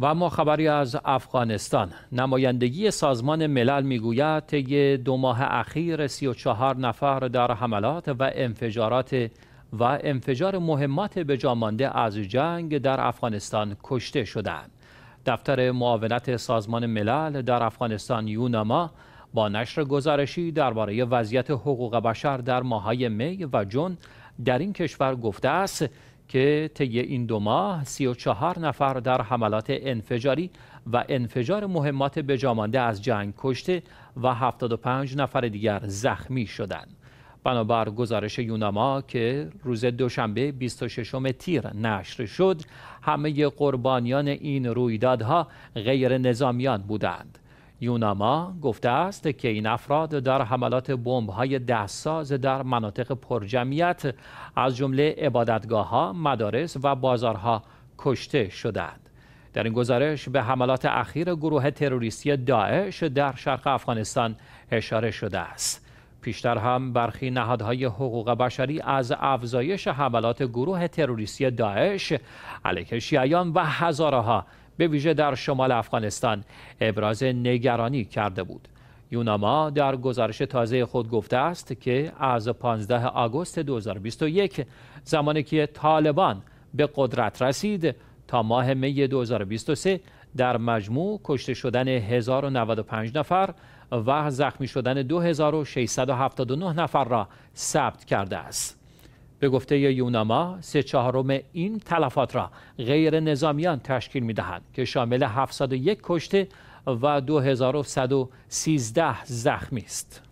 و اما خبری از افغانستان نمایندگی سازمان ملل میگوید طی دو ماه اخیر 34 نفر در حملات و انفجارات و انفجار مهمات به جامانده از جنگ در افغانستان کشته شدند دفتر معاونت سازمان ملل در افغانستان یوناما با نشر گزارشی درباره وضعیت حقوق بشر در ماهای می و جون در این کشور گفته است که طی این دو ماه 34 نفر در حملات انفجاری و انفجار مهمات بجامانده از جنگ کشته و 75 نفر دیگر زخمی شدند. بنابر گزارش یوناما که روز دوشنبه 26 تیر نشر شد همه قربانیان این رویدادها غیر نظامیان بودند یوناما گفته است که این افراد در حملات بمب‌های دستساز در مناطق پرجمعیت از جمله عبادتگاه‌ها، مدارس و بازارها کشته شدند. در این گزارش به حملات اخیر گروه تروریستی داعش در شرق افغانستان اشاره شده است. پیشتر هم برخی نهادهای حقوق بشری از افزایش حملات گروه تروریستی داعش علیه شیعیان و هزارها به ویژه در شمال افغانستان ابراز نگرانی کرده بود یوناما در گزارش تازه خود گفته است که از 15 آگوست 2021 زمانی که طالبان به قدرت رسید تا ماه می 2023 در مجموع کشته شدن 1095 نفر و زخمی شدن 2679 نفر را ثبت کرده است. به گفته یوناما سه چهارم این تلفات را غیر نظامیان تشکیل می دهند که شامل 701 کشته و 2113 زخمی است.